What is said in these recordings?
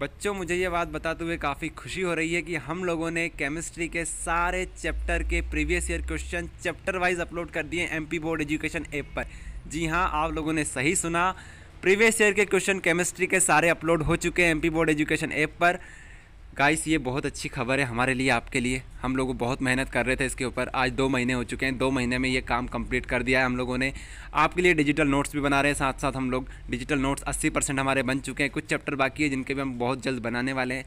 बच्चों मुझे ये बात बताते हुए काफ़ी खुशी हो रही है कि हम लोगों ने केमिस्ट्री के सारे चैप्टर के previous year question chapter wise upload कर दिए एमपी बोर्ड एजुकेशन ऐप पर जी हाँ आप लोगों ने सही सुना प्रीवियस ईयर के क्वेश्चन केमिस्ट्री के सारे अपलोड हो चुके हैं एम बोर्ड एजुकेशन ऐप पर गाइस ये बहुत अच्छी खबर है हमारे लिए आपके लिए हम लोग बहुत मेहनत कर रहे थे इसके ऊपर आज दो महीने हो चुके हैं दो महीने में ये काम कंप्लीट कर दिया है हम लोगों ने आपके लिए डिजिटल नोट्स भी बना रहे हैं साथ साथ हम लोग डिजिटल नोट्स 80 परसेंट हमारे बन चुके हैं कुछ चैप्टर बाकी है जिनके भी हम बहुत जल्द बनाने वाले हैं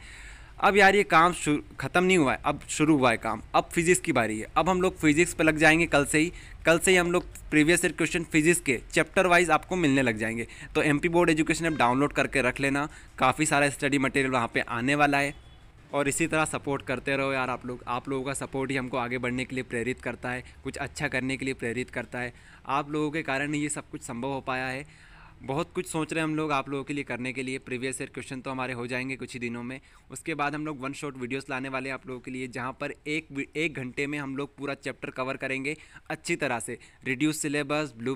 अब यार ये काम ख़त्म नहीं हुआ है अब शुरू हुआ है काम अब फिज़िक्स की बारी है अब हम लोग फिज़िक्स पर लग जाएंगे कल से ही कल से ही हम लोग प्रीवियस ईयर क्वेश्चन फिजिक्स के चैप्टर वाइज आपको मिलने लग जाएंगे तो एम बोर्ड एजुकेशन अब डाउनलोड करके रख लेना काफ़ी सारा स्टडी मटेरियल वहाँ पर आने वाला है और इसी तरह सपोर्ट करते रहो यार आप लोग आप लोगों का सपोर्ट ही हमको आगे बढ़ने के लिए प्रेरित करता है कुछ अच्छा करने के लिए प्रेरित करता है आप लोगों के कारण ही ये सब कुछ संभव हो पाया है बहुत कुछ सोच रहे हैं हम लोग आप लोगों के लिए करने के लिए प्रीवियस ईयर क्वेश्चन तो हमारे हो जाएंगे कुछ ही दिनों में उसके बाद हम लोग वन शॉट वीडियोस लाने वाले आप लोगों के लिए जहाँ पर एक एक घंटे में हम लोग पूरा चैप्टर कवर करेंगे अच्छी तरह से रिड्यूस सिलेबस ब्लू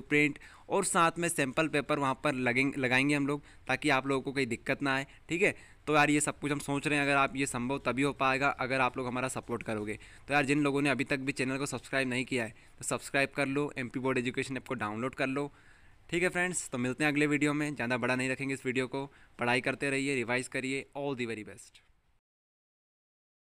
और साथ में सैम्पल पेपर वहाँ पर लगें लगाएंगे हम लोग ताकि आप लोगों को कोई दिक्कत ना आए ठीक है तो यार ये सब कुछ हम सोच रहे हैं अगर आप ये संभव तभी हो पाएगा अगर आप लोग हमारा सपोर्ट करोगे तो यार जिन लोगों ने अभी तक भी चैनल को सब्सक्राइब नहीं किया है तो सब्सक्राइब कर लो एम बोर्ड एजुकेशन ऐप को डाउनलोड कर लो ठीक है फ्रेंड्स तो मिलते हैं अगले वीडियो में ज़्यादा बड़ा नहीं रखेंगे इस वीडियो को पढ़ाई करते रहिए रिवाइज़ करिए ऑल दी वेरी बेस्ट